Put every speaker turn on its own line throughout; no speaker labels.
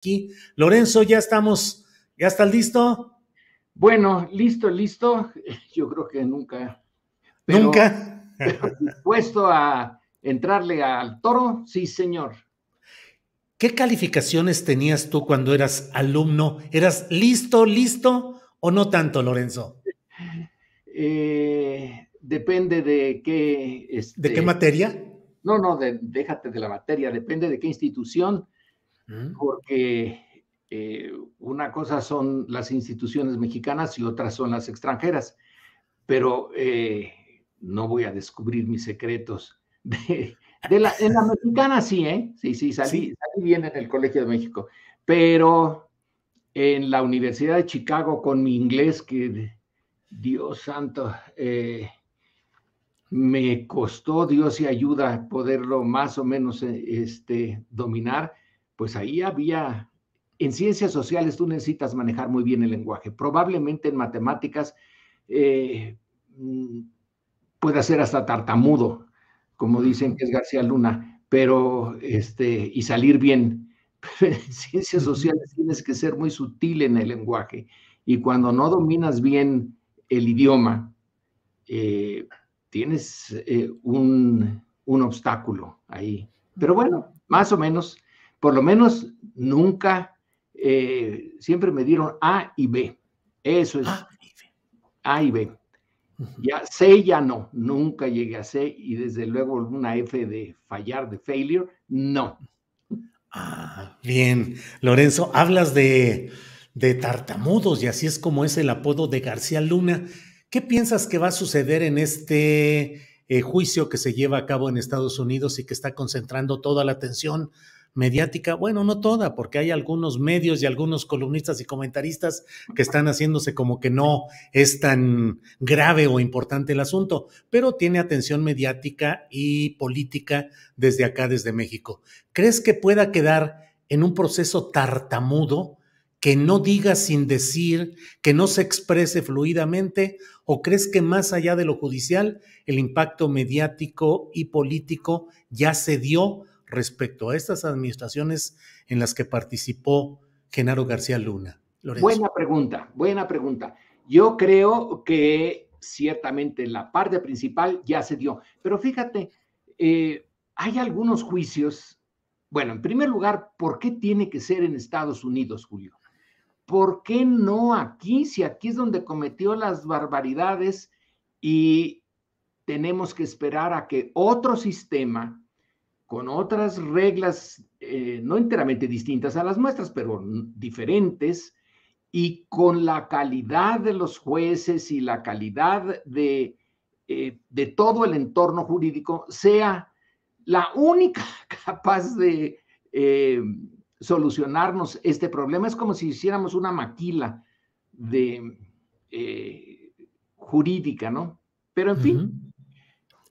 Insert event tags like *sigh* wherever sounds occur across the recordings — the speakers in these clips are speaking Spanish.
aquí. Lorenzo, ya estamos, ¿ya está listo? Bueno, listo, listo. *laughs* Yo creo que nunca. ¿Nunca? *laughs* puesto dispuesto a
entrarle al toro, sí, señor.
¿Qué calificaciones tenías tú cuando eras alumno? ¿Eras listo, listo o no tanto, Lorenzo? *laughs*
Eh, depende de qué. ¿De qué este, materia? No, no, déjate de la materia, depende de qué institución porque eh, una cosa son las instituciones mexicanas y otras son las extranjeras, pero eh, no voy a descubrir mis secretos. *laughs* De, en la mexicana sí, ¿eh? Sí, sí, salí, bien en el Colegio de México, pero en la Universidad de Chicago con mi inglés que, Dios santo, eh, me costó Dios y ayuda poderlo más o menos este, dominar, pues ahí había, en ciencias sociales tú necesitas manejar muy bien el lenguaje, probablemente en matemáticas eh, mm, puede pueda ser hasta tartamudo, como dicen que es García Luna, pero este, y salir bien. *laughs* en ciencias sociales tienes que ser muy sutil en el lenguaje y cuando no dominas bien el idioma, eh, tienes eh, un, un obstáculo ahí. Pero bueno, más o menos por lo menos nunca, eh, siempre me dieron A y B. Eso es. a y B. Ya C ya no, nunca llegué a C y desde luego una F de fallar, de failure, no. Ah,
bien. Lorenzo, hablas de, tartamudos y así es como es el apodo de García Luna. ¿Qué piensas que va a suceder en este eh, juicio que se lleva a cabo en Estados Unidos y que está concentrando toda la atención mediática, bueno, no toda, porque hay algunos medios y algunos columnistas y comentaristas que están haciéndose como que no es tan grave o importante el asunto, pero tiene atención mediática y política desde acá, desde México. ¿Crees que pueda quedar en un proceso tartamudo? que no diga sin decir, que no se exprese fluidamente, o crees que más allá de lo judicial, el impacto mediático y político ya se dio respecto a estas administraciones en las que participó Genaro García Luna?
Buena pregunta, buena pregunta. Yo creo que ciertamente la parte principal ya se dio, pero fíjate, eh, hay algunos juicios. Bueno, en primer lugar, ¿por qué tiene que ser en Estados Unidos, Julio? ¿Por qué no aquí? Si aquí es donde cometió las barbaridades y tenemos que esperar a que otro sistema con otras reglas eh, no enteramente distintas a las nuestras, pero diferentes, y con la calidad de los jueces y la calidad de, eh, todo el entorno jurídico sea la única *laughs* capaz de eh, solucionarnos este problema. Es como si hiciéramos una maquila de jurídica, ¿no? Pero en fin,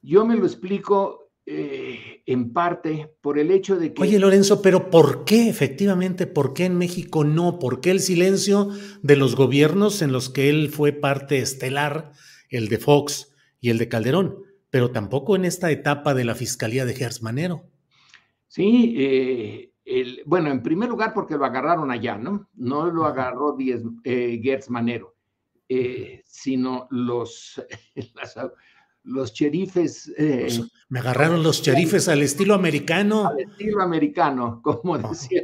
yo me lo explico eh, en parte por el hecho de que... Oye,
Lorenzo, pero ¿por qué efectivamente? ¿Por qué en México no? ¿Por qué el silencio de los gobiernos en los que él fue parte estelar, el de Fox y el de Calderón? Pero tampoco en esta etapa de la Fiscalía de Gertz Manero. Sí, eh, bueno, en primer lugar porque lo
agarraron allá, ¿no? No lo agarró Diez, eh, Gertz Manero, sino los, *laughs* los cherifes. Eh,
me agarraron los cherifes al estilo americano. Al estilo americano, *laughs* como decía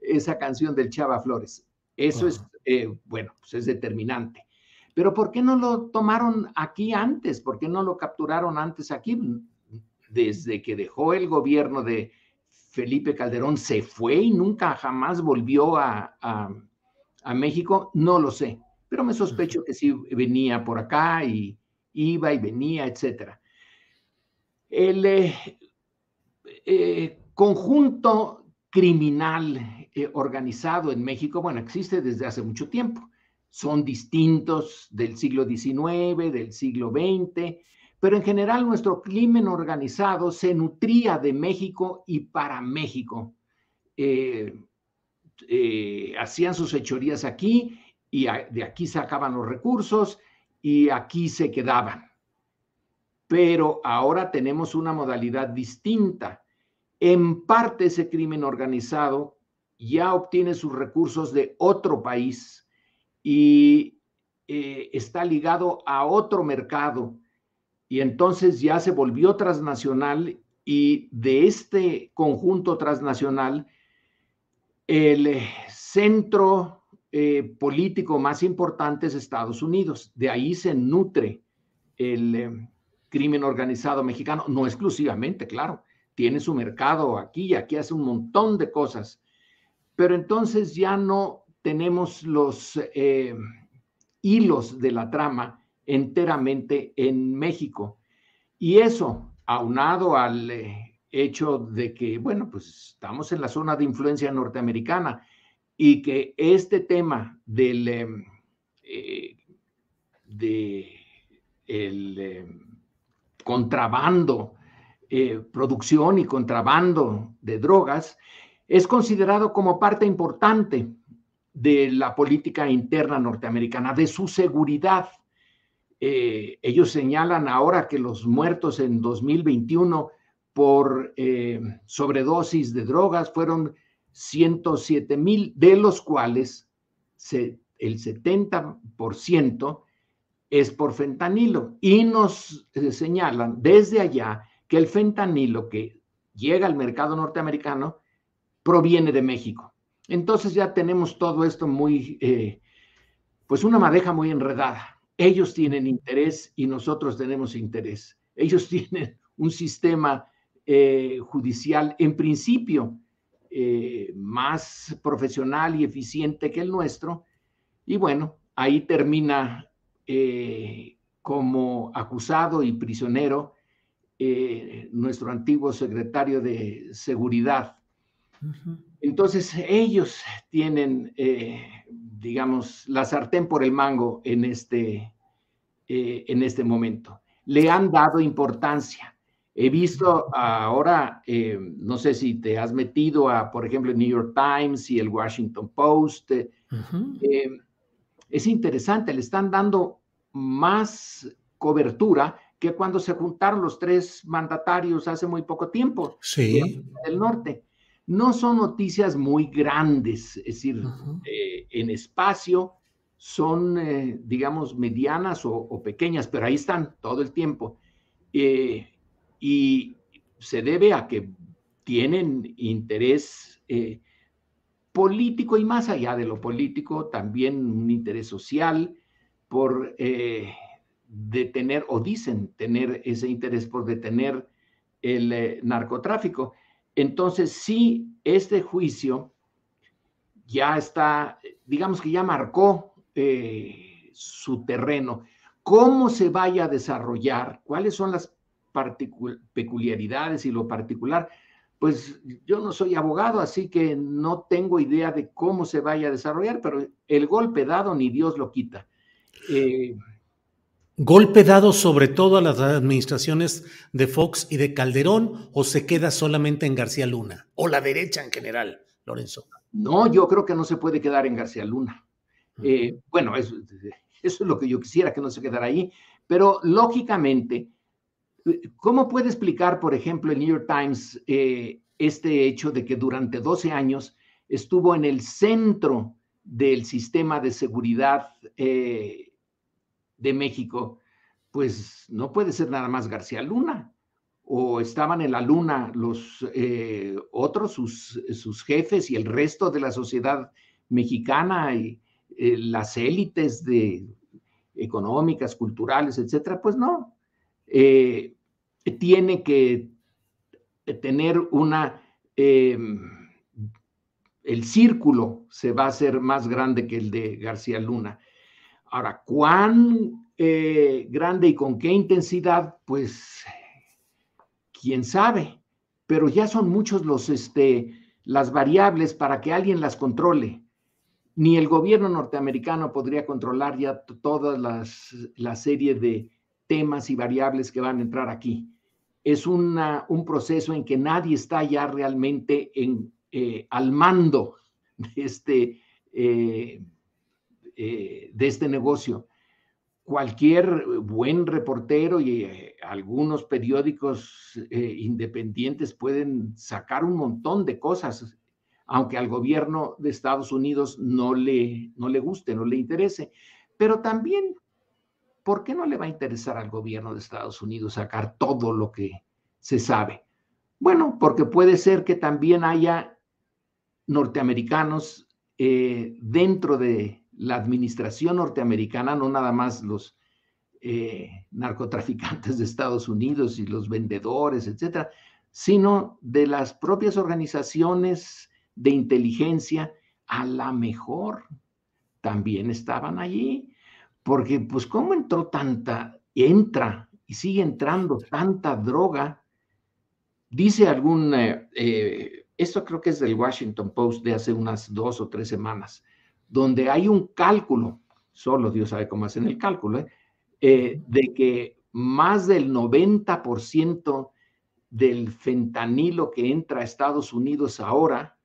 esa canción del Chava Flores. Eso es, eh, bueno, pues es determinante. Pero ¿por qué no lo tomaron aquí antes? ¿Por qué no lo capturaron antes aquí? Desde que dejó el gobierno de Felipe Calderón, se fue y nunca jamás volvió a, a México, no lo sé. Pero me sospecho que sí venía por acá y, iba y venía, etc. El eh, eh, conjunto criminal eh, organizado en México, bueno, existe desde hace mucho tiempo. Son distintos del siglo XIX, del siglo XX, pero en general nuestro crimen organizado se nutría de México y para México. hacían sus hechorías aquí y de aquí sacaban los recursos y aquí se quedaban. Pero ahora tenemos una modalidad distinta. En parte ese crimen organizado ya obtiene sus recursos de otro país y eh, está ligado a otro mercado y entonces ya se volvió transnacional y de este conjunto transnacional el centro eh, político más importante es Estados Unidos. De ahí se nutre el eh, crimen organizado mexicano, no exclusivamente, claro, tiene su mercado aquí y aquí hace un montón de cosas. Pero entonces ya no tenemos los eh, hilos de la trama enteramente en México. Y eso, aunado al hecho de que, bueno, pues estamos en la zona de influencia norteamericana, y que este tema del em, eh, em, contrabando, eh, producción y contrabando de drogas, es considerado como parte importante de la política interna norteamericana, de su seguridad. Eh, ellos señalan ahora que los muertos en 2021 por sobredosis de drogas fueron 107 mil, de los cuales el 70% es por fentanilo. Y nos eh, señalan desde allá que el fentanilo que llega al mercado norteamericano proviene de México. Entonces ya tenemos todo esto muy, eh, pues una madeja muy enredada. Ellos tienen interés y nosotros tenemos interés. Ellos *laughs* tienen un sistema eh, judicial en principio eh, más profesional y eficiente que el nuestro. Y bueno, ahí termina eh, como acusado y prisionero eh, nuestro antiguo secretario de seguridad. Entonces ellos tienen, digamos, la sartén por el mango en este, en este momento. Le han dado importancia He visto ahora, eh, no sé si te has metido a, por ejemplo, el New York Times y el Washington Post. Eh, em, es interesante, le están dando más cobertura que cuando se juntaron los tres mandatarios hace muy poco tiempo sí. el norte. No son noticias muy grandes, es decir, eh, en espacio son, digamos, medianas o, pequeñas, pero ahí están todo el tiempo. Eh, y se debe a que tienen interés eh, político y más allá de lo político, también un interés social por eh, detener, o dicen tener ese interés por detener el eh, narcotráfico. Entonces, sí, este juicio ya está, digamos que ya marcó su terreno. ¿Cómo se vaya a desarrollar? ¿Cuáles son las peculiaridades y lo particular, pues yo no soy abogado, así que no tengo idea de cómo se vaya a desarrollar, pero el golpe dado ni Dios lo quita. Eh,
¿Golpe dado sobre todo a las administraciones de Fox y de Calderón o se queda solamente en García Luna?
¿O la derecha en general, Lorenzo? No, yo creo que no se puede quedar en García Luna. Eh, bueno, eso, eso, es lo que yo quisiera, que no se quedara ahí. Pero lógicamente, ¿Cómo puede explicar, por ejemplo, el New York Times eh, este hecho de que durante 12 años estuvo en el centro del sistema de seguridad eh, de México? Pues no puede ser nada más García Luna. O estaban en la luna los eh, otros, sus, sus jefes y el resto de la sociedad mexicana y las élites de, económicas, culturales, etcétera. Pues no, eh, tiene que tener una... Eh, el círculo se va a hacer más grande que el de García Luna. Ahora, ¿cuán eh, grande y con qué intensidad? Pues, quién sabe, pero ya son muchos los, este, las variables para que alguien las controle. Ni el gobierno norteamericano podría controlar ya toda las, la serie de temas y variables que van a entrar aquí. Es un proceso en que nadie está ya realmente en, eh, al mando de este, eh, eh, de este negocio. Cualquier buen reportero y algunos periódicos independientes pueden sacar un montón de cosas, aunque al gobierno de Estados Unidos no le, no le guste, no le interese. Pero también ¿por qué no le va a interesar al gobierno de Estados Unidos sacar todo lo que se sabe? Bueno, porque puede ser que también haya norteamericanos eh, dentro de la administración norteamericana, no nada más los eh, narcotraficantes de Estados Unidos y los vendedores, etcétera, sino de las propias organizaciones de inteligencia, a la mejor también estaban allí porque pues cómo entró tanta, entra y sigue entrando tanta droga. Dice algún, eh, eh, esto creo que es del Washington Post de hace unas dos o tres semanas, donde hay un cálculo, solo Dios sabe cómo hacen el cálculo, eh, de que más del 90% del fentanilo que entra a Estados Unidos ahora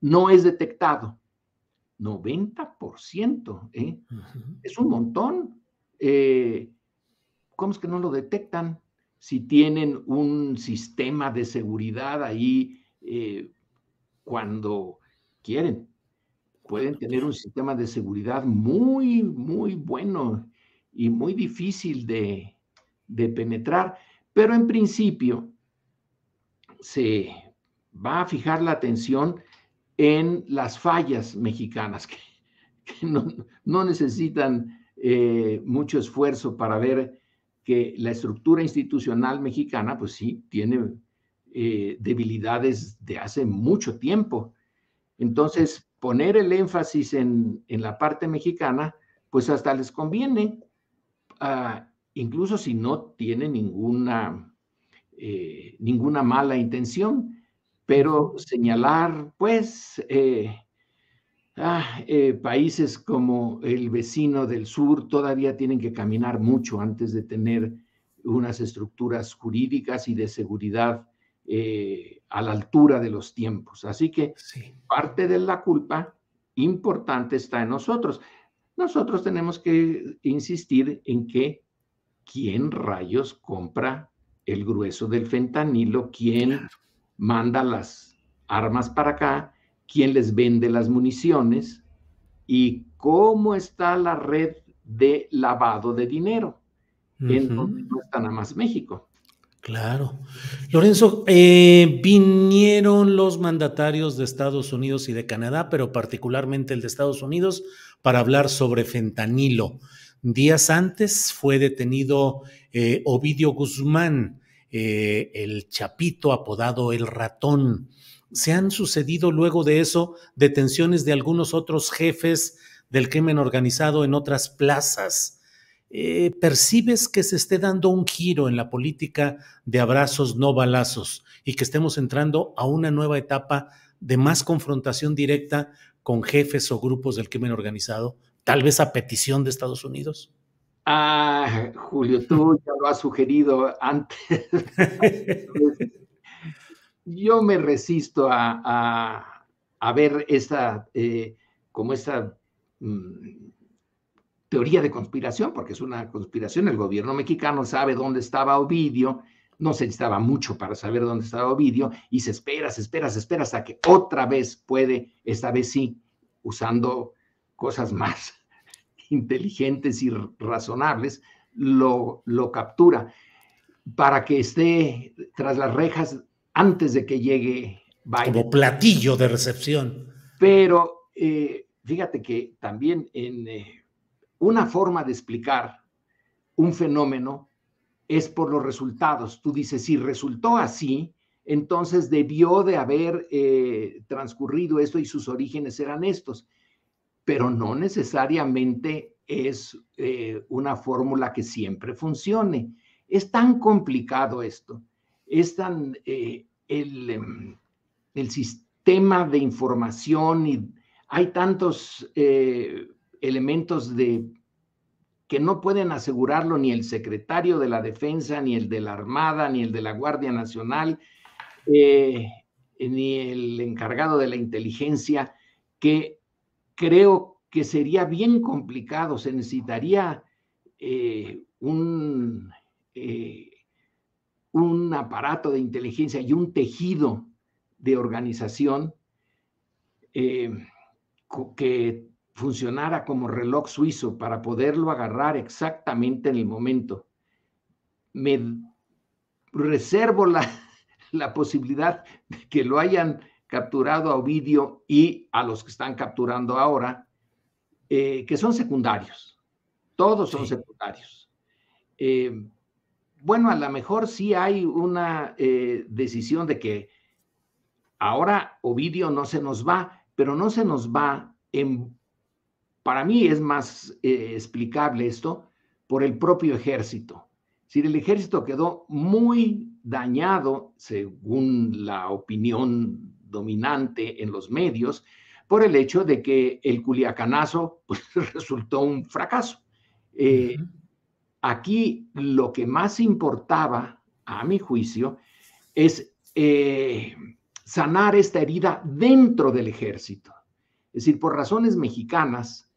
no es detectado 90%, ¿eh? Es un montón. Eh, ¿Cómo es que no lo detectan? Si tienen un sistema de seguridad ahí eh, cuando quieren. Pueden tener un sistema de seguridad muy, muy bueno y muy difícil de, de penetrar, pero en principio se va a fijar la atención en las fallas mexicanas, que, no, necesitan eh, mucho esfuerzo para ver que la estructura institucional mexicana, pues sí, tiene eh, debilidades de hace mucho tiempo. Entonces, poner el énfasis en, la parte mexicana, pues hasta les conviene, ah, incluso si no tiene ninguna, eh, ninguna mala intención pero señalar, pues, eh, ah, eh, países como el vecino del sur todavía tienen que caminar mucho antes de tener unas estructuras jurídicas y de seguridad eh, a la altura de los tiempos. Así que parte de la culpa importante está en nosotros. Nosotros tenemos que insistir en que quién rayos compra el grueso del fentanilo, quién manda las armas para acá, quién les vende las municiones y cómo está la red de lavado de dinero,
en donde no está nada más México. Claro. Lorenzo, eh, vinieron los mandatarios de Estados Unidos y de Canadá, pero particularmente el de Estados Unidos, para hablar sobre fentanilo. Días antes fue detenido eh, Ovidio Guzmán, eh, el Chapito apodado el ratón. Se han sucedido luego de eso detenciones de algunos otros jefes del crimen organizado en otras plazas. Eh, ¿Percibes que se esté dando un giro en la política de abrazos no balazos y que estemos entrando a una nueva etapa de más confrontación directa con jefes o grupos del crimen organizado, tal vez a petición de Estados Unidos?
Ah, Julio, tú ya lo has sugerido antes. *laughs* Yo me resisto a, ver esta, eh, como esta mm, teoría de conspiración, porque es una conspiración. El gobierno mexicano sabe dónde estaba Ovidio, no se necesitaba mucho para saber dónde estaba Ovidio, y se espera, se espera, se espera hasta que otra vez puede, esta vez sí, usando cosas más inteligentes y razonables, lo, lo captura para que esté tras las rejas antes de que llegue Biden. Como
platillo de recepción.
Pero eh, fíjate que también en eh, una forma de explicar un fenómeno es por los resultados. Tú dices, si resultó así, entonces debió de haber eh, transcurrido esto y sus orígenes eran estos pero no necesariamente es eh, una fórmula que siempre funcione. Es tan complicado esto, es tan eh, em, el, sistema de información y hay tantos eh, elementos de que no pueden asegurarlo ni el secretario de la Defensa, ni el de la Armada, ni el de la Guardia Nacional, ni el encargado de la inteligencia, que creo que sería bien complicado, se necesitaría eh, un, eh, un aparato de inteligencia y un tejido de organización eh, que funcionara como reloj suizo para poderlo agarrar exactamente en el momento. Me reservo la, *laughs* la posibilidad de que lo hayan capturado a Ovidio y a los que están capturando ahora, eh, que son secundarios. Todos son secundarios. Eh, bueno, a lo mejor sí hay una eh, decisión de que ahora Ovidio no se nos va, pero no se nos va en... Para mí es más explicable esto por el propio ejército. Si el ejército quedó muy dañado, según la opinión dominante en los medios por el hecho de que el culiacanazo *laughs* pues, resultó un fracaso. Eh, aquí lo que más importaba, a mi juicio, es eh, sanar esta herida dentro del ejército. Es decir, por razones mexicanas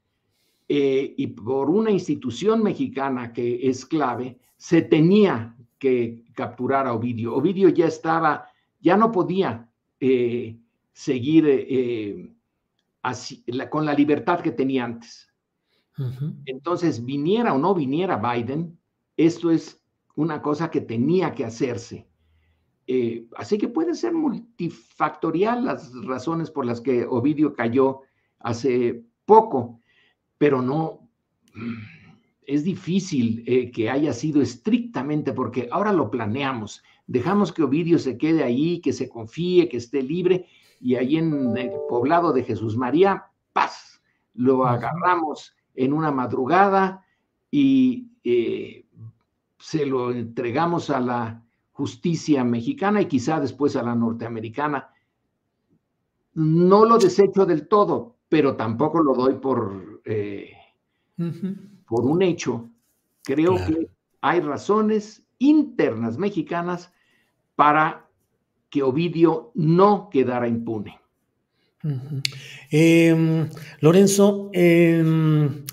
eh, y por una institución mexicana que es clave, se tenía que capturar a Ovidio. Ovidio ya estaba, ya no podía eh, seguir eh, así, con la libertad que tenía antes. Entonces, viniera o no viniera Biden, esto es una cosa que tenía que hacerse. Eh, así que puede ser multifactorial las razones por las que Ovidio cayó hace poco, pero no, es difícil que haya sido estrictamente porque ahora lo planeamos Dejamos que Ovidio se quede ahí, que se confíe, que esté libre, y ahí en el poblado de Jesús María, paz, lo agarramos en una madrugada y eh, se lo entregamos a la justicia mexicana y quizá después a la norteamericana. No lo desecho del todo, pero tampoco lo doy por, eh, por un hecho. Creo que hay razones internas mexicanas para que Ovidio no quedara impune.
Em, Lorenzo, em,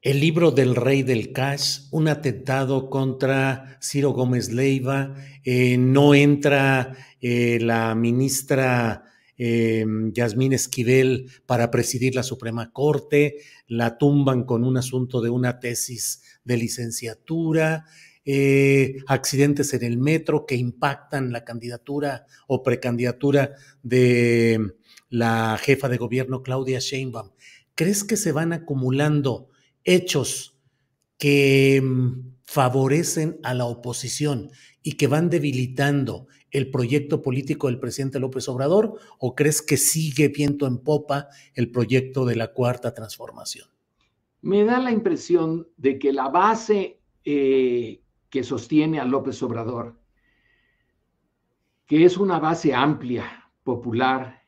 el libro del rey del cash, un atentado contra Ciro Gómez Leiva, eh, no entra eh, la ministra em, Yasmín Esquivel para presidir la Suprema Corte, la tumban con un asunto de una tesis de licenciatura. Eh, accidentes en el metro que impactan la candidatura o precandidatura de la jefa de gobierno Claudia Sheinbaum. ¿Crees que se van acumulando hechos que mm, favorecen a la oposición y que van debilitando el proyecto político del presidente López Obrador o crees que sigue viento en popa el proyecto de la cuarta transformación?
Me da la impresión de que la base eh, que sostiene a López Obrador, que es una base amplia, popular.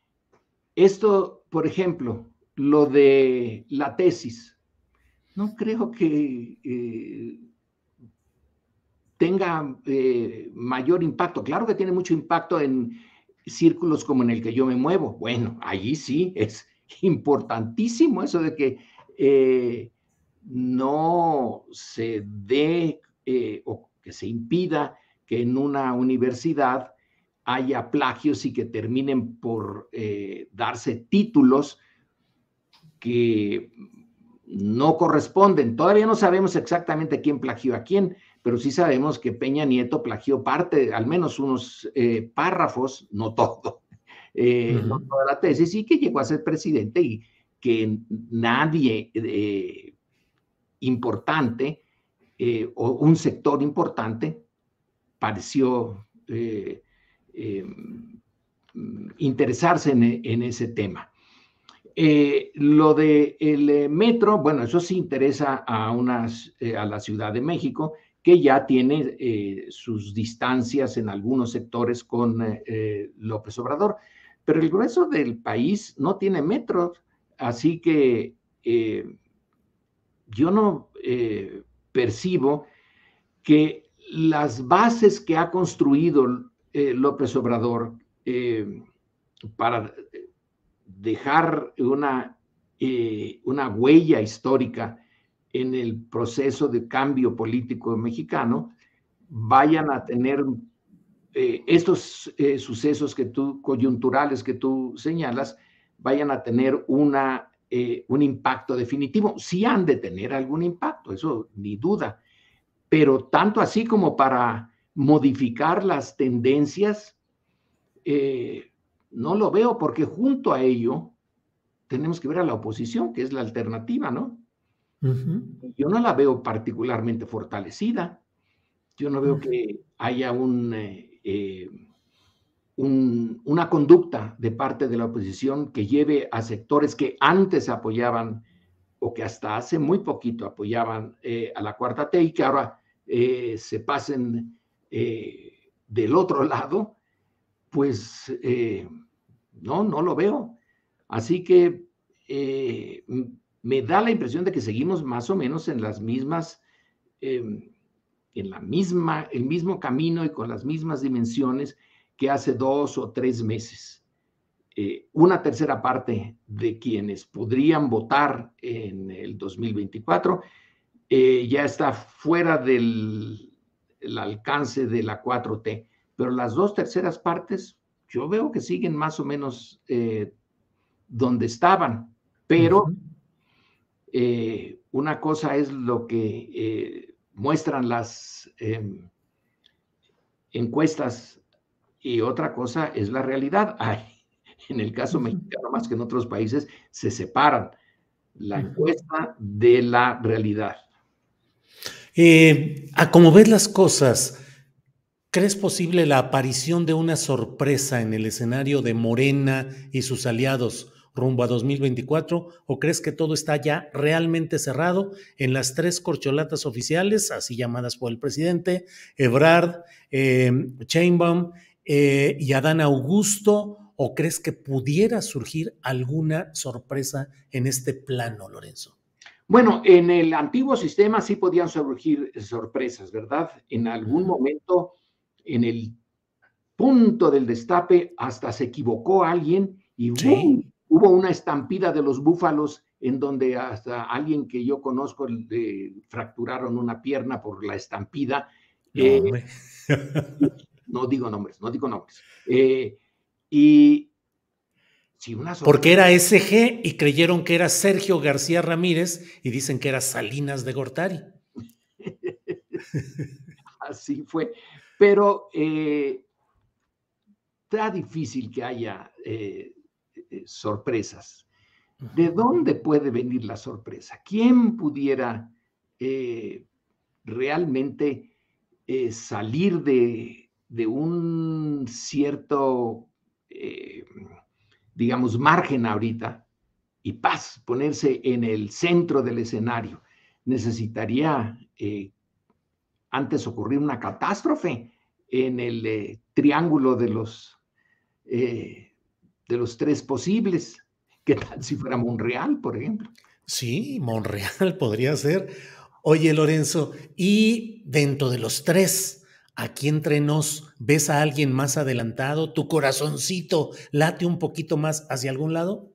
Esto, por ejemplo, lo de la tesis, no creo que eh, tenga eh, mayor impacto. Claro que tiene mucho impacto en círculos como en el que yo me muevo. Bueno, allí sí es importantísimo eso de que eh, no se dé eh, o que se impida que en una universidad haya plagios y que terminen por eh, darse títulos que no corresponden. Todavía no sabemos exactamente quién plagió a quién, pero sí sabemos que Peña Nieto plagió parte, al menos unos eh, párrafos, no todo, *laughs* eh, la tesis, y que llegó a ser presidente y que nadie importante eh, o un sector importante pareció eh, eh, interesarse en, ese tema. lo del el metro, bueno, eso sí interesa a, unas, a la Ciudad de México, que ya tiene sus distancias en algunos sectores con López Obrador, pero el grueso del país no tiene metro, así que yo no percibo que las bases que ha construido eh, López Obrador eh, para dejar una, eh, una huella histórica en el proceso de cambio político mexicano, vayan a tener estos sucesos que tú, coyunturales que tú señalas, vayan a tener una eh, un impacto definitivo. Sí han de tener algún impacto, eso ni duda, pero tanto así como para modificar las tendencias, eh, no lo veo porque junto a ello tenemos que ver a la oposición, que es la alternativa, ¿no? Yo no la veo particularmente fortalecida. Yo no veo que haya un eh, una conducta de parte de la oposición que lleve a sectores que antes apoyaban o que hasta hace muy poquito apoyaban eh, a la Cuarta T y que ahora eh, se pasen eh, del otro *laughs* lado, pues no, no lo veo. Así que me da la impresión de que seguimos más o menos en las mismas, em, en la misma, el mismo camino y con las mismas dimensiones que hace dos o tres meses. Eh, una tercera parte de quienes podrían votar en el 2024 eh, ya está fuera del alcance de la 4T, pero las dos terceras partes yo veo que siguen más o menos eh, donde estaban, pero una cosa es lo que muestran las em, encuestas y otra cosa es la realidad. *laughs* en el caso mexicano, más que en otros países, se separan la encuesta de la realidad.
Eh, a como ves las cosas, ¿crees posible la aparición de una sorpresa en el escenario de Morena y sus aliados rumbo a 2024? ¿O crees que todo está ya realmente cerrado en las tres corcholatas oficiales, así llamadas por el presidente, Ebrard, Chainbaum eh, eh, y Adán Augusto? ¿O crees que pudiera surgir alguna sorpresa en este plano, Lorenzo?
Bueno, en el antiguo sistema sí podían surgir sorpresas, ¿verdad? En algún momento, en el punto del destape, hasta se equivocó alguien y hubo una estampida de los búfalos en donde hasta alguien que yo conozco fracturaron una pierna por la estampida. Eh, *laughs* no digo nombres, no digo nombres. Eh, y si una Porque era
SG y creyeron que era Sergio García Ramírez y dicen que era Salinas de Gortari. *laughs*
Así fue. Pero eh, está difícil que haya eh, sorpresas. ¿De dónde puede venir la sorpresa? ¿Quién pudiera realmente salir de de un cierto, eh, digamos, margen ahorita y paz, ponerse en el centro del escenario. Necesitaría eh, antes ocurrir una catástrofe en el eh, triángulo de
los, de los tres posibles. ¿Qué tal si fuera Monreal, por ejemplo? Sí, Monreal *laughs* podría ser. Oye, Lorenzo, y dentro de los tres, Aquí entre nos, ¿ves a alguien más adelantado? ¿Tu corazoncito late un poquito más hacia algún lado?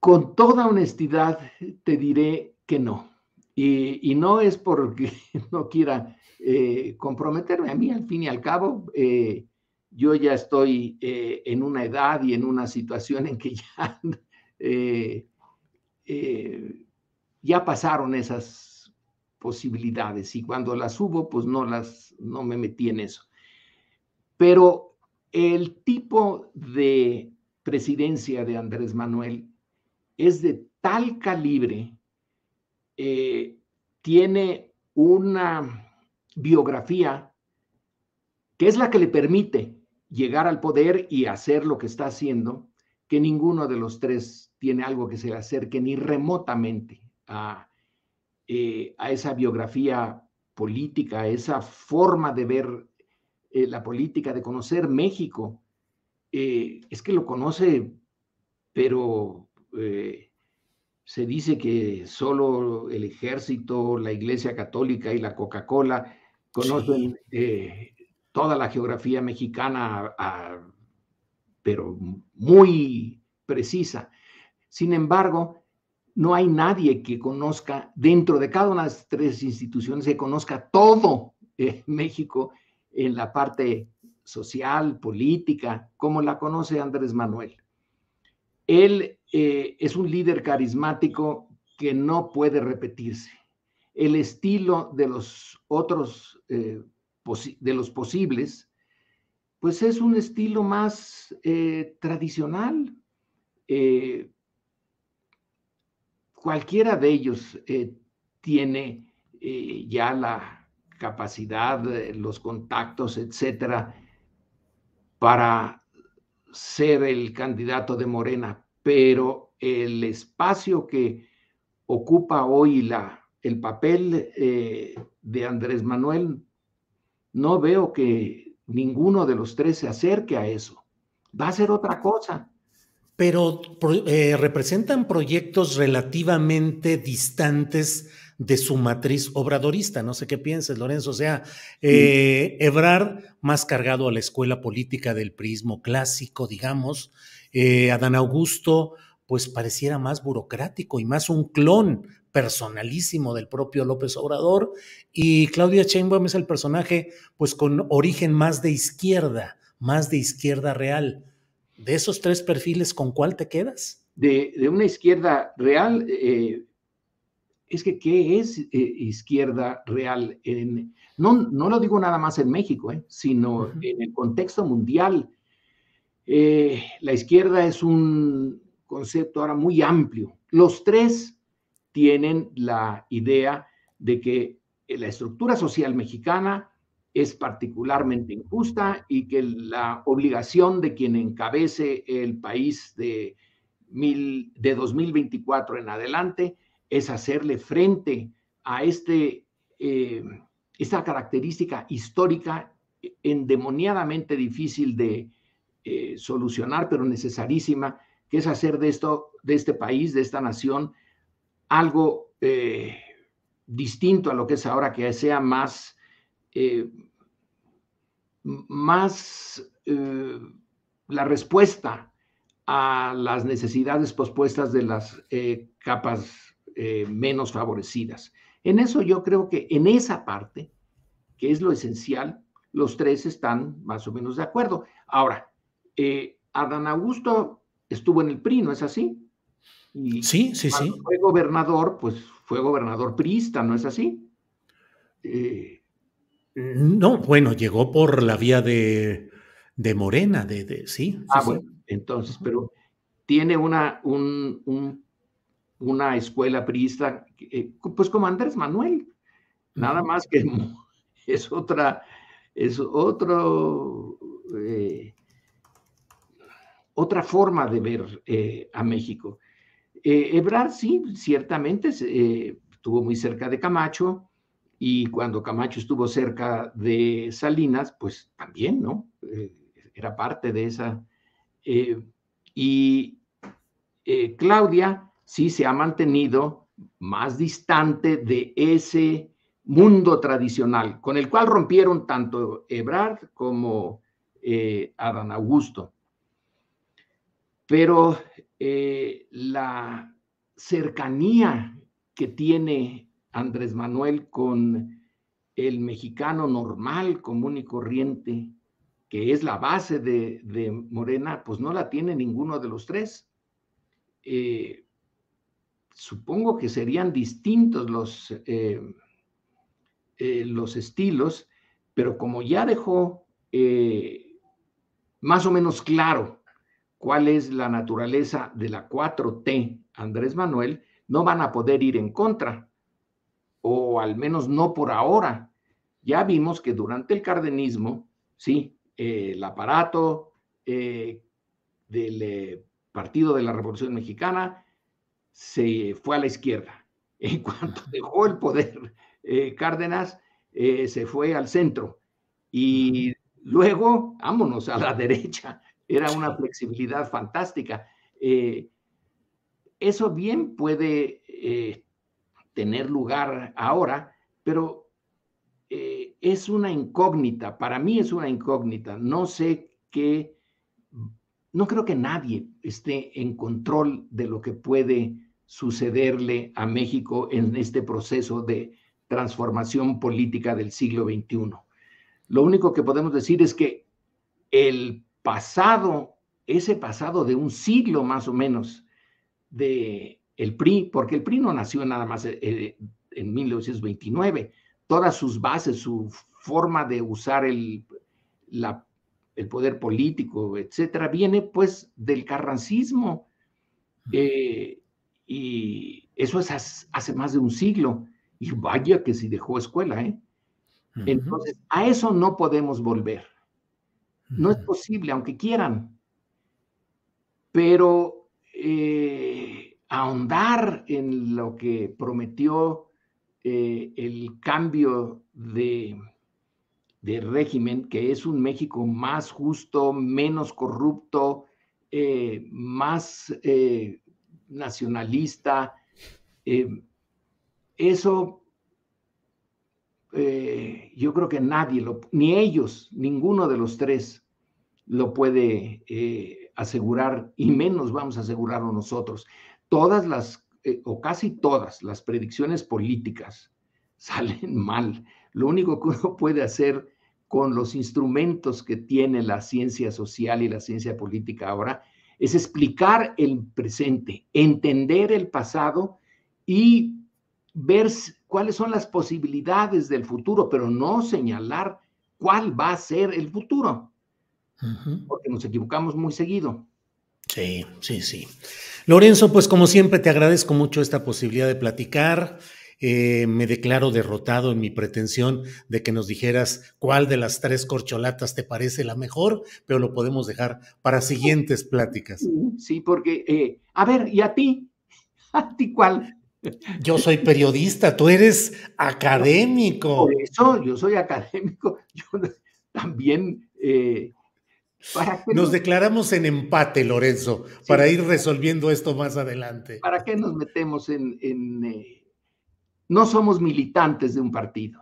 Con toda honestidad te diré que no. Y, no es porque *laughs* no quiera eh, comprometerme. A mí, al fin y al cabo, eh, yo ya estoy eh, en una edad y en una situación en que ya, *laughs* ya pasaron esas posibilidades y cuando las hubo, pues no las, no me metí en eso. Pero el tipo de presidencia de Andrés Manuel es de tal calibre, eh, tiene una biografía que es la que le permite llegar al poder y hacer lo que está haciendo, que ninguno de los tres tiene algo que se le acerque ni remotamente a eh, a esa biografía política, a esa forma de ver eh, la política, de conocer México, eh, es que lo conoce, pero se dice que solo el ejército, la Iglesia Católica y la Coca-Cola conocen toda la geografía mexicana, pero muy precisa. Sin embargo, no hay nadie que conozca dentro de cada una de las tres instituciones que conozca todo *laughs* México en la parte social, política, como la conoce Andrés Manuel. Él eh, es un líder carismático que no puede repetirse. El estilo de los otros, eh, de los posibles, pues es un estilo más eh, tradicional, cualquiera de ellos eh, tiene eh, ya la capacidad, eh, los contactos, etcétera, para ser el candidato de Morena, pero el espacio que ocupa hoy la, el papel de Andrés Manuel, no veo que ninguno de los tres se acerque a eso. Va a ser otra cosa
pero eh, representan proyectos relativamente distantes de su matriz obradorista. No sé qué pienses, Lorenzo. O sea, eh, Ebrard más cargado a la escuela política del prismo clásico, digamos. Eh, Adán Augusto, pues pareciera más burocrático y más un clon personalísimo del propio López Obrador. Y Claudia Sheinbaum es el personaje, pues con origen más de izquierda, más de izquierda real de esos tres perfiles, ¿con cuál te quedas?
De, una izquierda real, eh, es que ¿qué es eh, izquierda real? no, lo digo nada más en México, eh, sino en el contexto mundial. la izquierda es un concepto ahora muy amplio. Los tres tienen la idea de que la estructura social mexicana es particularmente injusta y que la obligación de quien encabece el país de, mil, de 2024 en adelante es hacerle frente a este, eh, esta característica histórica endemoniadamente difícil de eh, solucionar, pero necesarísima, que es hacer de, esto, de este país, de esta nación, algo eh, distinto a lo que es ahora, que sea más eh, más eh, la respuesta a las necesidades pospuestas de las eh, capas menos favorecidas. En eso yo creo que en esa parte, que es lo esencial, los tres están más o menos de acuerdo. Ahora, Adán Augusto estuvo en el PRI, ¿no es así? sí, sí, sí. Fue gobernador, pues fue gobernador priista, ¿no es así? Eh,
Mm, no, bueno, llegó por la vía de, Morena, de, sí. Ah, bueno,
entonces, pero tiene una, una escuela priista, eh, pues como Andrés Manuel, nada más que *laughs* es otra, es otro, eh, otra forma de ver eh, a México. Ebrard sí, ciertamente estuvo muy cerca de Camacho, y cuando Camacho estuvo cerca de Salinas, pues también, ¿no? Eh, era parte de esa. Eh, y eh, Claudia sí se ha mantenido más distante de ese mundo tradicional, con el cual rompieron tanto Ebrard como Adán Augusto. Pero la cercanía que tiene Andrés Manuel con el mexicano normal, común y corriente, que es la base de, Morena, pues no la tiene ninguno de los tres. Eh, supongo que serían distintos los, eh, eh, los estilos, pero como ya dejó más o menos claro cuál es la naturaleza de la 4T, Andrés Manuel, no van a poder ir en contra o al menos no por ahora. Ya vimos que durante el cardenismo, sí, eh, el aparato eh, del eh, Partido de la Revolución Mexicana se fue a la izquierda. *laughs* En cuanto dejó el poder Cárdenas, se fue al centro. Y luego, vámonos a la derecha. Era una flexibilidad fantástica. eso bien puede tener lugar ahora, pero eh, es una incógnita, para mí es una incógnita. No sé qué, no creo que nadie esté en control de lo que puede sucederle a México en este proceso de transformación política del siglo XXI. Lo único que podemos decir es que el pasado, ese pasado de un siglo más o menos, de el PRI, porque el PRI no nació nada más eh, eh, en 1929. Todas sus bases, su forma de usar el, el poder político, etcétera, viene pues del carrancismo. Eh, y eso es hace más de un siglo. Y vaya que si dejó escuela, ¿eh? Entonces, a eso no podemos volver. No es posible, aunque quieran. Pero ahondar en lo que prometió eh, el cambio de, régimen, que es un México más justo, menos corrupto, eh, más eh, nacionalista. eso yo creo que nadie, lo, ni ellos, ninguno de los tres lo puede asegurar, y menos vamos a asegurarlo nosotros todas las, eh, o casi todas las predicciones políticas *laughs* salen mal. Lo único que uno puede hacer con los instrumentos que tiene la ciencia social y la ciencia política ahora es explicar el presente, entender el pasado y ver cuáles son las posibilidades del futuro, pero no señalar cuál va a ser el futuro, porque nos equivocamos muy seguido. Sí, sí, sí.
Lorenzo, pues como siempre te agradezco mucho esta posibilidad de platicar. Eh, me declaro derrotado en mi pretensión de que nos dijeras cuál de las tres corcholatas te parece la mejor, pero lo podemos dejar para siguientes pláticas.
Sí, porque,
eh, a ver, ¿y a ti? *laughs* ¿A ti cuál? Yo soy periodista, tú eres académico. Por eso, yo soy académico. *laughs* Yo también eh, nos declaramos en empate, Lorenzo, para ir resolviendo esto más adelante.
¿Para qué nos metemos en... Eh, no somos militantes de un partido.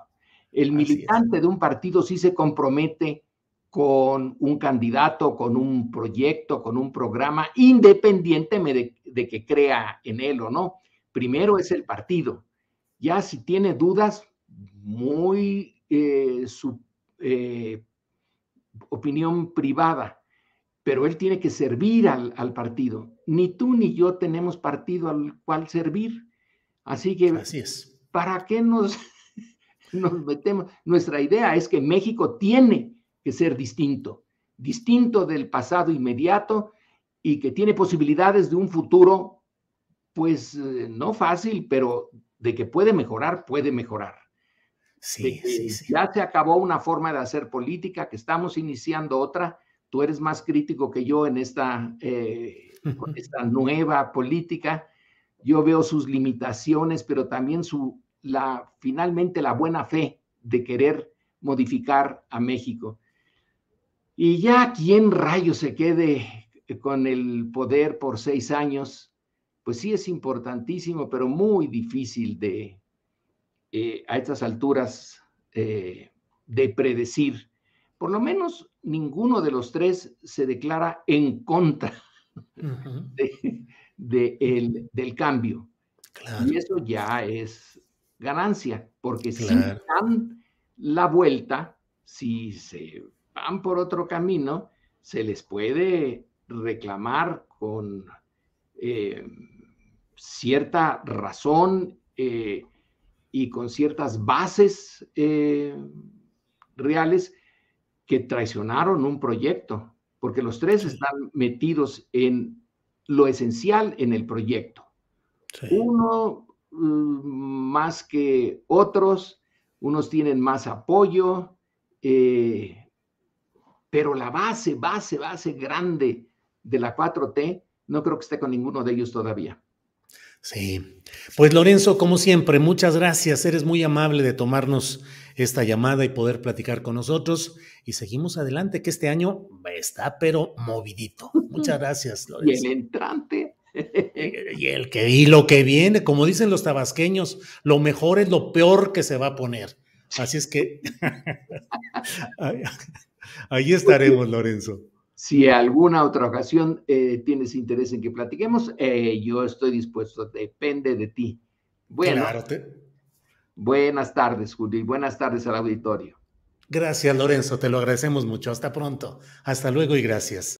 El militante de un partido sí se compromete con un candidato, con un proyecto, con un programa, independientemente de, que crea en él o no. Primero es el partido. Ya si tiene dudas muy eh, su, eh, opinión privada, pero él tiene que servir al, partido. Ni tú ni yo tenemos partido al cual servir. Así que, Así es. ¿para qué nos, *laughs* nos metemos? Nuestra idea es que México tiene que ser distinto, distinto del pasado inmediato y que tiene posibilidades de un futuro, pues eh, no fácil, pero de que puede mejorar, puede mejorar. Sí, Ya se acabó una forma de hacer política, que estamos iniciando otra. Tú eres más crítico que yo en esta, eh, *laughs* esta nueva política. Yo veo sus limitaciones, pero también su, la, finalmente la buena fe de querer modificar a México. Y ya quién rayo se quede con el poder por seis años, pues sí es importantísimo, pero muy difícil de, eh, a estas alturas eh, de predecir. Por lo menos ninguno de los tres se declara en contra del cambio. Y eso ya es ganancia, porque si
dan
la vuelta, si se van por otro camino, se les puede reclamar con eh, cierta razón eh, y con ciertas bases eh, reales que traicionaron un proyecto, porque los tres están metidos en lo esencial en el proyecto. Uno mm, más que otros, unos tienen más apoyo, eh, pero la base, base, base grande de la 4T, no creo que esté con ninguno de ellos todavía.
Sí. Pues Lorenzo, como siempre, muchas gracias. Eres muy amable de tomarnos esta llamada y poder platicar con nosotros. Y seguimos adelante, que este año está pero movidito. Muchas *laughs* gracias, Lorenzo. Y el entrante. *laughs* Y, el que, y lo que viene, como dicen los tabasqueños, lo mejor es lo peor que se va a poner. Así es que *laughs* ahí estaremos, Lorenzo.
Si alguna otra ocasión eh, tienes interés en que platiquemos, eh, yo estoy dispuesto, depende de ti. buenas tardes, Juli, buenas tardes al auditorio.
Gracias, Lorenzo, te lo agradecemos mucho. Hasta pronto. Hasta luego y gracias.